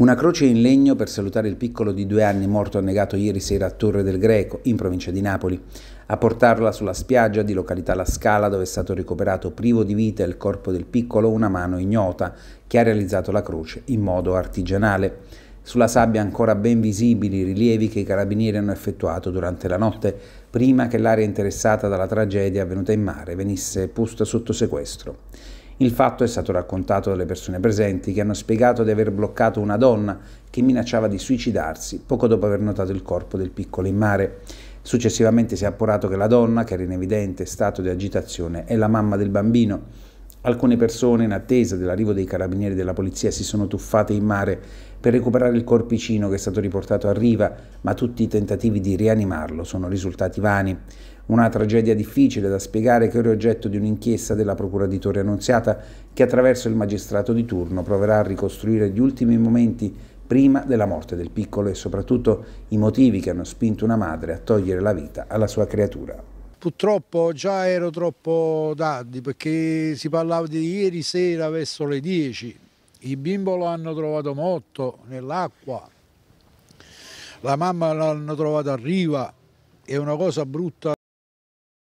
Una croce in legno per salutare il piccolo di due anni morto annegato ieri sera a Torre del Greco, in provincia di Napoli. A portarla sulla spiaggia di località La Scala, dove è stato recuperato privo di vita il corpo del piccolo, una mano ignota, che ha realizzato la croce in modo artigianale. Sulla sabbia ancora ben visibili i rilievi che i carabinieri hanno effettuato durante la notte, prima che l'area interessata dalla tragedia avvenuta in mare venisse posta sotto sequestro. Il fatto è stato raccontato dalle persone presenti che hanno spiegato di aver bloccato una donna che minacciava di suicidarsi poco dopo aver notato il corpo del piccolo in mare. Successivamente si è appurato che la donna, che era in evidente stato di agitazione, è la mamma del bambino. Alcune persone, in attesa dell'arrivo dei carabinieri della polizia, si sono tuffate in mare per recuperare il corpicino che è stato riportato a riva, ma tutti i tentativi di rianimarlo sono risultati vani. Una tragedia difficile da spiegare che ora è oggetto di un'inchiesta della Procura di Torre Annunziata che attraverso il magistrato di turno proverà a ricostruire gli ultimi momenti prima della morte del piccolo e soprattutto i motivi che hanno spinto una madre a togliere la vita alla sua creatura. Purtroppo già ero troppo tardi perché si parlava di ieri sera verso le 10. Il bimbo lo hanno trovato morto nell'acqua, la mamma l'hanno trovato a riva. È una cosa brutta.